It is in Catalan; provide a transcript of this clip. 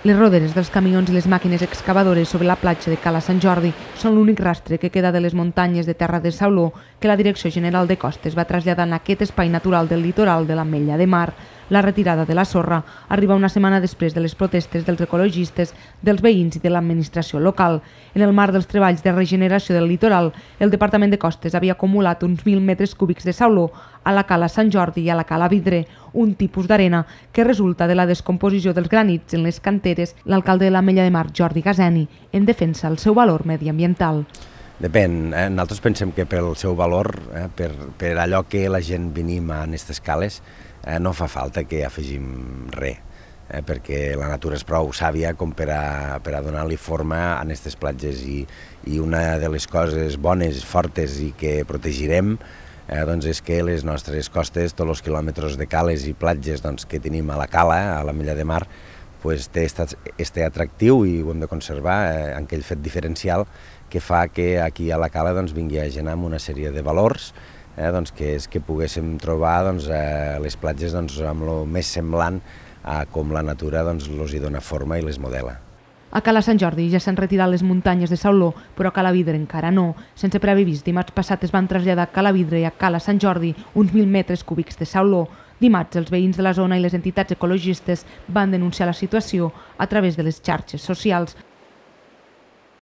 Les roderes dels camions i les màquines excavadores sobre la platja de Cala Sant Jordi són l'únic rastre que queda de les muntanyes de terra de Sauló que la Direcció General de Costes va traslladar en aquest espai natural del litoral de l'Ametlla de Mar. La retirada de la sorra arriba una setmana després de les protestes dels ecologistes, dels veïns i de l'administració local. En el marc dels treballs de regeneració del litoral, el Departament de Costes havia acumulat uns 1.000 metres cúbics de sauló a la cala Sant Jordi i a la cala Vidre, un tipus d'arena que resulta de la descomposició dels granits en les canteres, l'alcalde de la Mella de Mar, Jordi Gaseni, en defensa el seu valor mediambiental. Depèn, eh? nosaltres pensem que pel seu valor, eh? per, per allò que la gent venim a aquestes cales, eh? no fa falta que afegim res, eh? perquè la natura és prou sàvia com per a, per a donar-li forma a aquestes platges i, i una de les coses bones, fortes i que protegirem eh, doncs és que les nostres costes, tots els quilòmetres de cales i platges doncs, que tenim a la cala, a la Milla de Mar, pues, té este, este atractiu i ho hem de conservar, eh, en aquell fet diferencial que fa que aquí a la Cala doncs, vingui a gent amb una sèrie de valors eh, doncs, que és que poguéssim trobar doncs, eh, les platges doncs, amb el més semblant a com la natura doncs, los hi dona forma i les modela. A Cala Sant Jordi ja s'han retirat les muntanyes de Sauló, però a Cala Vidre encara no. Sense preavís, dimarts passat es van traslladar a Cala Vidre i a Cala Sant Jordi uns 1.000 metres cúbics de Sauló, Dimarts, els veïns de la zona i les entitats ecologistes van denunciar la situació a través de les xarxes socials